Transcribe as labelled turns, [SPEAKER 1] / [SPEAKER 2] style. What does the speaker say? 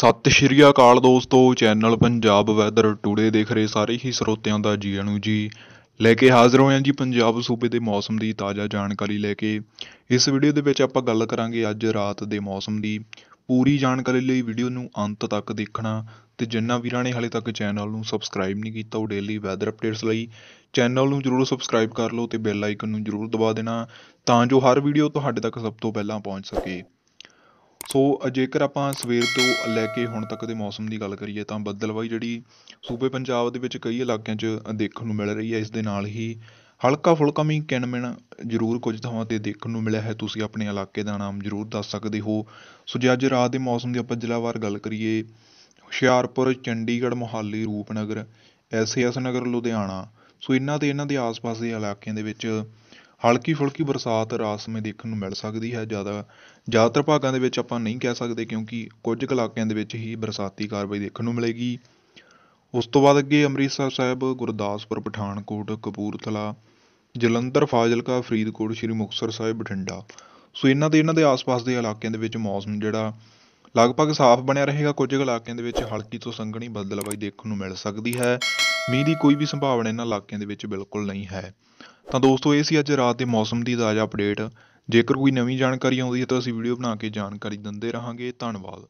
[SPEAKER 1] ਸਤਿ ਸ਼੍ਰੀ ਅਕਾਲ ਦੋਸਤੋ channel Punjab weather today ਦੇਖ ਰਹੇ ਸਾਰੇ ਹੀ ਸਰੋਤਿਆਂ ਦਾ ਜੀ ਆਇਆਂ ਨੂੰ ਜੀ ਲੈ ਕੇ ਹਾਜ਼ਰ ਹੋਏ ਜੀ ਪੰਜਾਬ ਸੂਬੇ ਦੇ ਮੌਸਮ ਦੀ ਤਾਜ਼ਾ ਜਾਣਕਾਰੀ ਲੈ ਕੇ ਇਸ ਵੀਡੀਓ ਦੇ ਵਿੱਚ ਆਪਾਂ ਗੱਲ ਕਰਾਂਗੇ ਅੱਜ ਰਾਤ ਦੇ ਮੌਸਮ ਦੀ ਪੂਰੀ ਜਾਣਕਾਰੀ ਲਈ ਵੀਡੀਓ ਨੂੰ ਅੰਤ ਤੱਕ ਦੇਖਣਾ ਤੇ ਜਿੰਨਾ ਵੀਰਾਂ ਨੇ ਹਾਲੇ ਤੱਕ ਚੈਨਲ ਨੂੰ ਸਬਸਕ੍ਰਾਈਬ ਨਹੀਂ ਕੀਤਾ ਉਹ ਡੇਲੀ ਵੈਦਰ ਅਪਡੇਟਸ ਲਈ ਚੈਨਲ ਨੂੰ ਜਰੂਰ ਸਬਸਕ੍ਰਾਈਬ ਕਰ ਲਓ ਤੇ ਬੈਲ ਆਈਕਨ ਨੂੰ ਜਰੂਰ ਦਬਾ ਦੇਣਾ ਤਾਂ ਜੋ ਹਰ ਵੀਡੀਓ ਤੁਹਾਡੇ ਤੱਕ ਸਭ ਤੋਂ ਪਹਿਲਾਂ ਪਹੁੰਚ ਸਕੇ ਸੋ ਜੇਕਰ ਆਪਾਂ ਸਵੇਰ ਤੋਂ ਲੈ ਕੇ ਹੁਣ ਤੱਕ ਦੇ ਮੌਸਮ ਦੀ ਗੱਲ ਕਰੀਏ ਤਾਂ ਬੱਦਲਵਾਈ ਜਿਹੜੀ ਸੂਬੇ ਪੰਜਾਬ ਦੇ ਵਿੱਚ ਕਈ ਇਲਾਕਿਆਂ 'ਚ ਦੇਖਣ ਨੂੰ ਮਿਲ ਰਹੀ ਹੈ ਇਸ ਦੇ ਨਾਲ ਹੀ ਹਲਕਾ ਫੁਲਕਾ ਮੀਂਹ ਕਿਣ ਮਿਣ ਜ਼ਰੂਰ ਕੁਝ ਥਾਵਾਂ ਤੇ ਦੇਖਣ ਨੂੰ ਮਿਲਿਆ ਹੈ ਤੁਸੀਂ ਆਪਣੇ ਇਲਾਕੇ ਦਾ ਨਾਮ ਜ਼ਰੂਰ ਦੱਸ ਸਕਦੇ ਹੋ ਸੋ ਜੇ ਅੱਜ ਰਾਤ ਦੇ ਮੌਸਮ ਦੀ ਆਪਾਂ ਜ਼ਿਲ੍ਹਾਵਾਰ ਗੱਲ ਕਰੀਏ ਹੁਸ਼ਿਆਰਪੁਰ ਚੰਡੀਗੜ੍ਹ ਮੋਹਾਲੀ ਰੂਪਨਗਰ ਐਸਐਸ ਨਗਰ ਲੁਧਿਆਣਾ ਸੋ ਇਹਨਾਂ ਤੇ ਇਹਨਾਂ ਦੇ ਆਸ-ਪਾਸ ਦੇ ਇਲਾਕਿਆਂ ਦੇ ਵਿੱਚ ਹਲਕੀ ਫੁਲਕੀ ਬਰਸਾਤ ਰਾਤ ਸਮੇਂ ਦੇਖਣ ਨੂੰ ਮਿਲ ਸਕਦੀ ਹੈ ਜ਼ਿਆਦਾ ਜ਼ਿਆਦਾਤਰ ਭਾਗਾਂ ਦੇ ਵਿੱਚ ਆਪਾਂ ਨਹੀਂ ਕਹਿ ਸਕਦੇ ਕਿਉਂਕਿ ਕੁਝ ਕੁ ਇਲਾਕਿਆਂ ਦੇ ਵਿੱਚ ਹੀ ਬਰਸਾਤੀ ਕਾਰਵਾਈ ਦੇਖਣ ਨੂੰ ਮਿਲੇਗੀ ਉਸ ਤੋਂ ਬਾਅਦ ਅੱਗੇ ਅੰਮ੍ਰਿਤਸਰ ਸਾਹਿਬ ਗੁਰਦਾਸਪੁਰ ਪਠਾਨਕੋਟ ਕਪੂਰਥਲਾ ਜਲੰਧਰ ਫਾਜ਼ਿਲਕਾ ਫਰੀਦਕੋਟ ਸ਼੍ਰੀ ਮੁਕਤਸਰ ਸਾਹਿਬ ਬਠਿੰਡਾ ਸੋ ਇਹਨਾਂ ਦੇ ਇਹਨਾਂ ਦੇ ਆਸ-ਪਾਸ ਦੇ ਇਲਾਕਿਆਂ ਦੇ ਵਿੱਚ ਮੌਸਮ ਜਿਹੜਾ ਲਗਭਗ ਸਾਫ਼ ਬਣਿਆ ਰਹੇਗਾ ਕੁਝ ਇਲਾਕਿਆਂ ਦੇ ਵਿੱਚ ਹਲਕੀ ਤੋਂ ਸੰਘਣੀ ਬੱਦਲਵਾਈ ਦੇਖਣ ਨੂੰ ਮਿਲ ਸਕਦੀ ਹੈ ਮੀਂਹ ਦੀ ਕੋਈ ਵੀ ਸੰਭਾਵਨਾ ਇਹਨਾਂ ਇਲਾਕਿਆਂ ਦੇ ਵਿੱਚ ਬਿਲਕੁਲ ਨਹੀਂ ਹੈ ਤਾਂ ਦੋਸਤੋ ਇਹ ਸੀ ਅੱਜ ਰਾਤ ਦੇ ਮੌਸਮ ਦੀ ਤਾਜ਼ਾ ਅਪਡੇਟ ਜੇਕਰ ਕੋਈ ਨਵੀਂ ਜਾਣਕਾਰੀ ਆਉਂਦੀ ਹੈ ਤਾਂ ਅਸੀਂ ਵੀਡੀਓ ਬਣਾ ਕੇ ਜਾਣਕਾਰੀ ਦਿੰਦੇ ਰਹਾਂਗੇ ਧੰਨਵਾਦ